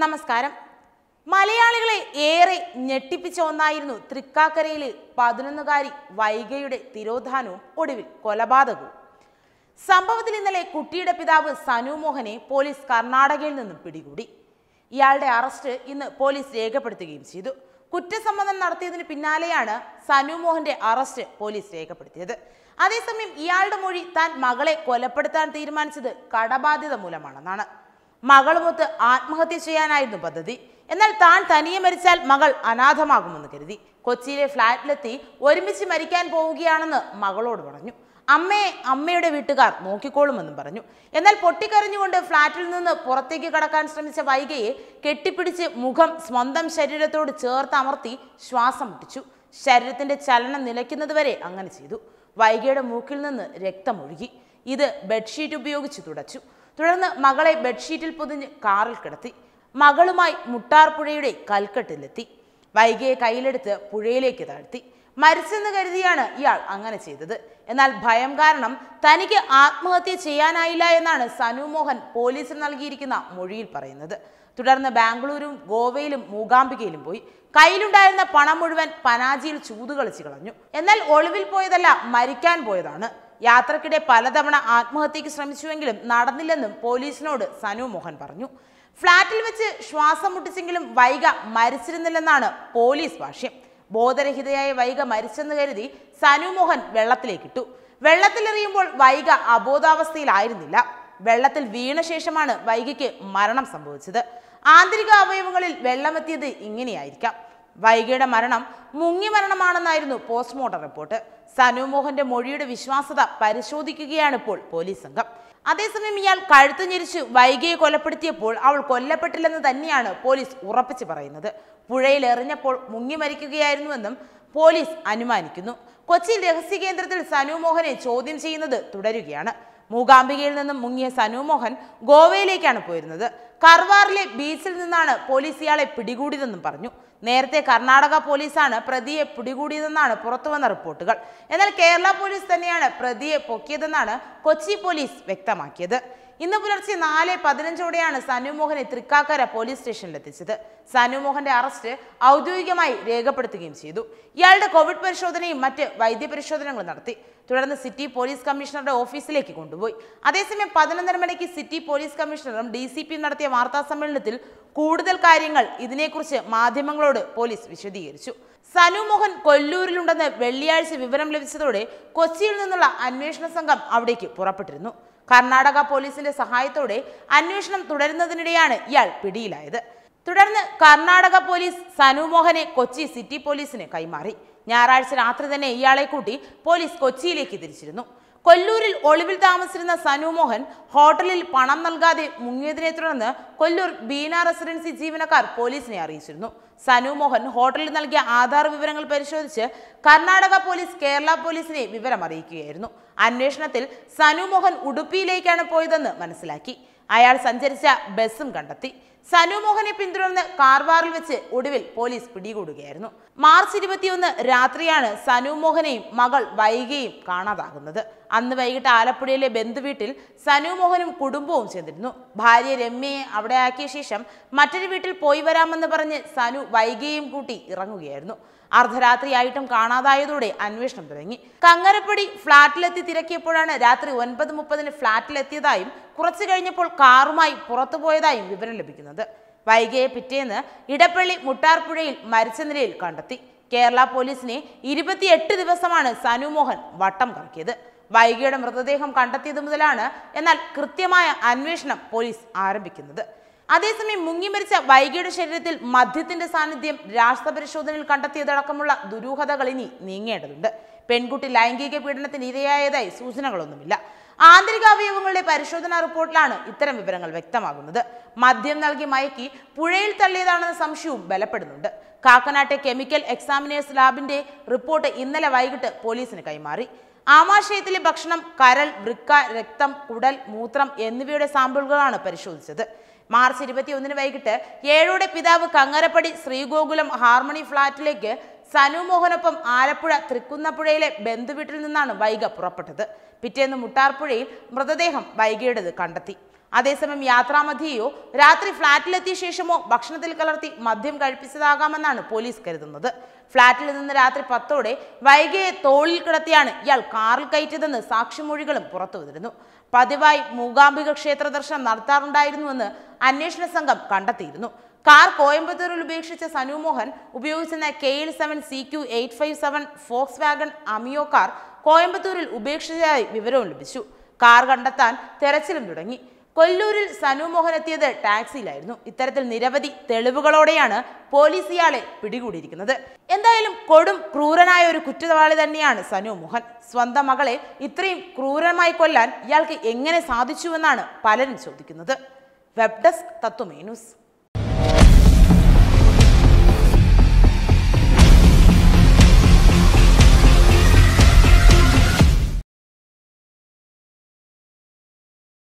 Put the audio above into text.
നമസ്കാരം മലയാളികളെ ഏറെ ഞെട്ടിപ്പിച്ച ഒന്നായിരുന്നു തൃക്കാക്കരയിലെ പതിനൊന്നുകാരി വൈഗയുടെ തിരോധാനവും ഒടുവിൽ കൊലപാതകവും സംഭവത്തിൽ ഇന്നലെ കുട്ടിയുടെ പിതാവ് സനു മോഹനെ പോലീസ് കർണാടകയിൽ നിന്നും പിടികൂടി ഇയാളുടെ അറസ്റ്റ് ഇന്ന് പോലീസ് രേഖപ്പെടുത്തുകയും ചെയ്തു കുറ്റസമ്മതം നടത്തിയതിന് പിന്നാലെയാണ് സനു മോഹന്റെ അറസ്റ്റ് പോലീസ് രേഖപ്പെടുത്തിയത് അതേസമയം ഇയാളുടെ മൊഴി താൻ മകളെ കൊലപ്പെടുത്താൻ തീരുമാനിച്ചത് കടബാധ്യത മൂലമാണെന്നാണ് മകളുമൊത്ത് ആത്മഹത്യ ചെയ്യാനായിരുന്നു പദ്ധതി എന്നാൽ താൻ തനിയെ മരിച്ചാൽ മകൾ അനാഥമാകുമെന്ന് കരുതി കൊച്ചിയിലെ ഫ്ളാറ്റിലെത്തി ഒരുമിച്ച് മരിക്കാൻ പോവുകയാണെന്ന് മകളോട് പറഞ്ഞു അമ്മയെ അമ്മയുടെ വീട്ടുകാർ നോക്കിക്കോളുമെന്നും പറഞ്ഞു എന്നാൽ പൊട്ടിക്കരഞ്ഞുകൊണ്ട് ഫ്ളാറ്റിൽ നിന്ന് പുറത്തേക്ക് കടക്കാൻ ശ്രമിച്ച വൈകയെ കെട്ടിപ്പിടിച്ച് മുഖം സ്വന്തം ശരീരത്തോട് ചേർത്ത് അമർത്തി ശ്വാസം മുട്ടിച്ചു ശരീരത്തിന്റെ ചലനം നിലയ്ക്കുന്നതുവരെ അങ്ങനെ ചെയ്തു വൈകയുടെ മൂക്കിൽ നിന്ന് രക്തമൊഴുകി ഇത് ബെഡ്ഷീറ്റ് ഉപയോഗിച്ച് തുടച്ചു തുടർന്ന് മകളെ ബെഡ്ഷീറ്റിൽ പൊതിഞ്ഞ് കാറിൽ കിടത്തി മകളുമായി മുട്ടാർപ്പുഴയുടെ കൽക്കെട്ടിലെത്തി വൈകിയെ കയ്യിലെടുത്ത് പുഴയിലേക്ക് താഴ്ത്തി മരിച്ചെന്ന് കരുതിയാണ് ഇയാൾ അങ്ങനെ ചെയ്തത് എന്നാൽ ഭയം കാരണം തനിക്ക് ആത്മഹത്യ ചെയ്യാനായില്ല എന്നാണ് സനു മോഹൻ പോലീസിന് നൽകിയിരിക്കുന്ന മൊഴിയിൽ പറയുന്നത് തുടർന്ന് ബാംഗ്ലൂരും ഗോവയിലും മൂകാംബികയിലും പോയി കയ്യിലുണ്ടായിരുന്ന പണം മുഴുവൻ പനാജിയിൽ ചൂതുകളിച്ച് കളഞ്ഞു എന്നാൽ ഒളിവിൽ പോയതല്ല മരിക്കാൻ പോയതാണ് യാത്രക്കിടെ പലതവണ ആത്മഹത്യയ്ക്ക് ശ്രമിച്ചുവെങ്കിലും നടന്നില്ലെന്നും പോലീസിനോട് സനു മോഹൻ പറഞ്ഞു ഫ്ളാറ്റിൽ വെച്ച് ശ്വാസം മുട്ടിച്ചെങ്കിലും വൈഗ മരിച്ചിരുന്നില്ലെന്നാണ് പോലീസ് ഭാഷ്യം ബോധരഹിതയായ വൈഗ മരിച്ചെന്ന് കരുതി സനു മോഹൻ വെള്ളത്തിലേക്കിട്ടു വെള്ളത്തിലെറിയുമ്പോൾ വൈഗ അബോധാവസ്ഥയിലായിരുന്നില്ല വെള്ളത്തിൽ വീണ ശേഷമാണ് വൈഗയ്ക്ക് മരണം സംഭവിച്ചത് ആന്തരിക അവയവങ്ങളിൽ വെള്ളമെത്തിയത് ഇങ്ങനെയായിരിക്കാം വൈകിയുടെ മരണം മുങ്ങി മരണമാണെന്നായിരുന്നു പോസ്റ്റ്മോർട്ടം റിപ്പോർട്ട് സനു മോഹന്റെ മൊഴിയുടെ വിശ്വാസത പരിശോധിക്കുകയാണ് ഇപ്പോൾ പോലീസ് സംഘം അതേസമയം ഇയാൾ കഴുത്ത് ഞെരിച്ച് വൈകിയെ കൊലപ്പെടുത്തിയപ്പോൾ അവൾ കൊല്ലപ്പെട്ടില്ലെന്ന് തന്നെയാണ് പോലീസ് ഉറപ്പിച്ചു പറയുന്നത് പുഴയിൽ എറിഞ്ഞപ്പോൾ മുങ്ങി മരിക്കുകയായിരുന്നുവെന്നും പോലീസ് അനുമാനിക്കുന്നു കൊച്ചി രഹസ്യ കേന്ദ്രത്തിൽ സനു മോഹനെ ചോദ്യം ചെയ്യുന്നത് തുടരുകയാണ് മൂകാംബികയിൽ നിന്നും മുങ്ങിയ സനുമോഹൻ ഗോവയിലേക്കാണ് പോയിരുന്നത് കർവാറിലെ ബീച്ചിൽ നിന്നാണ് പോലീസ് ഇയാളെ പിടികൂടിയതെന്നും പറഞ്ഞു നേരത്തെ കർണാടക പോലീസാണ് പ്രതിയെ പിടികൂടിയതെന്നാണ് പുറത്തുവന്ന റിപ്പോർട്ടുകൾ എന്നാൽ കേരള പോലീസ് തന്നെയാണ് പ്രതിയെ പൊക്കിയതെന്നാണ് കൊച്ചി പോലീസ് വ്യക്തമാക്കിയത് ഇന്ന് പുലർച്ചെ നാല് പതിനഞ്ചോടെയാണ് സനുമോഹനെ തൃക്കാക്കര പോലീസ് സ്റ്റേഷനിലെത്തിച്ചത് സനുമോഹന്റെ അറസ്റ്റ് ഔദ്യോഗികമായി രേഖപ്പെടുത്തുകയും ചെയ്തു ഇയാളുടെ കോവിഡ് പരിശോധനയും മറ്റ് വൈദ്യപരിശോധനകളും നടത്തി തുടർന്ന് സിറ്റി പോലീസ് കമ്മീഷണറുടെ ഓഫീസിലേക്ക് കൊണ്ടുപോയി അതേസമയം പതിനൊന്നര മണിക്ക് സിറ്റി പോലീസ് കമ്മീഷണറും ഡി നടത്തിയ വാർത്താ സമ്മേളനത്തിൽ കൂടുതൽ കാര്യങ്ങൾ ഇതിനെക്കുറിച്ച് മാധ്യമങ്ങളോട് മാധ്യമങ്ങളോട് പോലീസ് വിശദീകരിച്ചു സനു മോഹൻ കൊല്ലൂരിലുണ്ടെന്ന് വെള്ളിയാഴ്ച വിവരം ലഭിച്ചതോടെ കൊച്ചിയിൽ നിന്നുള്ള അന്വേഷണ സംഘം അവിടേക്ക് പുറപ്പെട്ടിരുന്നു കർണാടക പോലീസിന്റെ സഹായത്തോടെ അന്വേഷണം തുടരുന്നതിനിടെയാണ് ഇയാൾ പിടിയിലായത് തുടർന്ന് കർണാടക പോലീസ് സനു മോഹനെ കൊച്ചി സിറ്റി പോലീസിന് കൈമാറി ഞായറാഴ്ച രാത്രി തന്നെ ഇയാളെ കൂട്ടി പോലീസ് കൊച്ചിയിലേക്ക് തിരിച്ചിരുന്നു കൊല്ലൂരിൽ ഒളിവിൽ താമസിച്ചിരുന്ന സനു മോഹൻ ഹോട്ടലിൽ പണം നൽകാതെ മുങ്ങിയതിനെ തുടർന്ന് കൊല്ലൂർ ബീന റെസിഡൻസി ജീവനക്കാർ പോലീസിനെ അറിയിച്ചിരുന്നു സനു മോഹൻ ഹോട്ടലിൽ നൽകിയ ആധാർ വിവരങ്ങൾ പരിശോധിച്ച് കർണാടക പോലീസ് കേരള പോലീസിനെ വിവരം അറിയിക്കുകയായിരുന്നു അന്വേഷണത്തിൽ സനു മോഹൻ ഉടുപ്പിയിലേക്കാണ് പോയതെന്ന് മനസ്സിലാക്കി അയാൾ സഞ്ചരിച്ച ബസ്സും കണ്ടെത്തി സനു മോഹനെ പിന്തുടർന്ന് കാർവാറിൽ വെച്ച് ഒടുവിൽ പോലീസ് പിടികൂടുകയായിരുന്നു മാർച്ച് ഇരുപത്തിയൊന്ന് രാത്രിയാണ് സനു മോഹനെയും മകൾ വൈകിയും കാണാതാകുന്നത് അന്ന് വൈകിട്ട് ആലപ്പുഴയിലെ ബന്ധുവീട്ടിൽ സനു മോഹനും കുടുംബവും ചെന്നിരുന്നു ഭാര്യ രമ്യയെ അവിടെ ആക്കിയ ശേഷം മറ്റൊരു വീട്ടിൽ പോയി വരാമെന്ന് പറഞ്ഞ് സനു വൈകിയെയും കൂട്ടി ഇറങ്ങുകയായിരുന്നു അർദ്ധരാത്രിയായിട്ടും കാണാതായതോടെ അന്വേഷണം തുടങ്ങി കങ്ങരപ്പടി ഫ്ളാറ്റിലെത്തി തിരക്കിയപ്പോഴാണ് രാത്രി ഒൻപത് മുപ്പതിന് ഫ്ളാറ്റിലെത്തിയതായും കുറച്ചു കഴിഞ്ഞപ്പോൾ കാറുമായി പുറത്തുപോയതായും വിവരം ലഭിക്കുന്നത് ചെയ്തിരുന്നത് വൈകിയെ പിറ്റേന്ന് ഇടപ്പള്ളി മുട്ടാർപ്പുഴയിൽ മരിച്ച നിലയിൽ കണ്ടെത്തി കേരള പോലീസിനെ ഇരുപത്തിയെട്ട് ദിവസമാണ് സനുമോഹൻ വട്ടം കറക്കിയത് വൈകിയുടെ മൃതദേഹം കണ്ടെത്തിയത് മുതലാണ് എന്നാൽ കൃത്യമായ അന്വേഷണം പോലീസ് ആരംഭിക്കുന്നത് അതേസമയം മുങ്ങിമരിച്ച വൈകിയുടെ ശരീരത്തിൽ മദ്യത്തിന്റെ സാന്നിധ്യം രാസപരിശോധനയിൽ കണ്ടെത്തിയതടക്കമുള്ള ദുരൂഹതകൾ ഇനി നീങ്ങേണ്ടതുണ്ട് പെൺകുട്ടി ലൈംഗിക പീഡനത്തിന് ഇരയായതായി സൂചനകളൊന്നുമില്ല ആന്തരിക അവയവങ്ങളുടെ പരിശോധനാ റിപ്പോർട്ടിലാണ് ഇത്തരം വിവരങ്ങൾ വ്യക്തമാകുന്നത് മദ്യം നൽകി മയക്കി പുഴയിൽ തള്ളിയതാണെന്ന സംശയവും ബലപ്പെടുന്നുണ്ട് കാക്കനാട്ടെ കെമിക്കൽ എക്സാമിനേഴ്സ് ലാബിന്റെ റിപ്പോർട്ട് ഇന്നലെ വൈകിട്ട് പോലീസിന് കൈമാറി ആമാശയത്തിലെ ഭക്ഷണം കരൾ വൃക്ക രക്തം കുടൽ മൂത്രം എന്നിവയുടെ സാമ്പിളുകളാണ് പരിശോധിച്ചത് മാർച്ച് ഒന്നിന് വൈകിട്ട് ഏഴോടെ പിതാവ് കങ്ങരപ്പടി ശ്രീഗോകുലം ഹാർമണി ഫ്ളാറ്റിലേക്ക് സനു മോഹനൊപ്പം ആലപ്പുഴ തൃക്കുന്നപ്പുഴയിലെ ബന്ധുവീട്ടിൽ നിന്നാണ് വൈഗ പുറപ്പെട്ടത് പിറ്റേന്ന് മുട്ടാർപ്പുഴയിൽ മൃതദേഹം വൈഗയുടേത് കണ്ടെത്തി അതേസമയം യാത്രാമധ്യയോ രാത്രി ഫ്ളാറ്റിലെത്തിയ ശേഷമോ ഭക്ഷണത്തിൽ കലർത്തി മദ്യം കഴിപ്പിച്ചതാകാമെന്നാണ് പോലീസ് കരുതുന്നത് ഫ്ളാറ്റിൽ നിന്ന് രാത്രി പത്തോടെ വൈകിയെ തോളിൽ കിടത്തിയാണ് ഇയാൾ കാറിൽ കയറ്റിയതെന്ന് സാക്ഷിമൊഴികളും വരുന്നു പതിവായി മൂകാംബിക ക്ഷേത്ര ദർശനം നടത്താറുണ്ടായിരുന്നുവെന്ന് അന്വേഷണ സംഘം കണ്ടെത്തിയിരുന്നു കാർ കോയമ്പത്തൂരിൽ ഉപേക്ഷിച്ച സനു മോഹൻ ഉപയോഗിച്ചിരുന്ന K L seven C Q eight five seven Volkswagen Ameo car കോയമ്പത്തൂരിൽ ഉപേക്ഷിച്ചതായി വിവരവും ലഭിച്ചു കാർ കണ്ടെത്താൻ തെരച്ചിലും തുടങ്ങി കൊല്ലൂരിൽ സനു മോഹൻ എത്തിയത് ടാക്സിയിലായിരുന്നു ഇത്തരത്തിൽ നിരവധി തെളിവുകളോടെയാണ് പോലീസ് ഇയാളെ പിടികൂടിയിരിക്കുന്നത് എന്തായാലും കൊടും ക്രൂരനായ ഒരു കുറ്റവാളി തന്നെയാണ് സനു മോഹൻ സ്വന്തം മകളെ ഇത്രയും ക്രൂരമായി കൊല്ലാൻ ഇയാൾക്ക് എങ്ങനെ സാധിച്ചുവെന്നാണ് പലരും ചോദിക്കുന്നത് വെബ് ഡെസ്ക് തത്വമേ ന്യൂസ്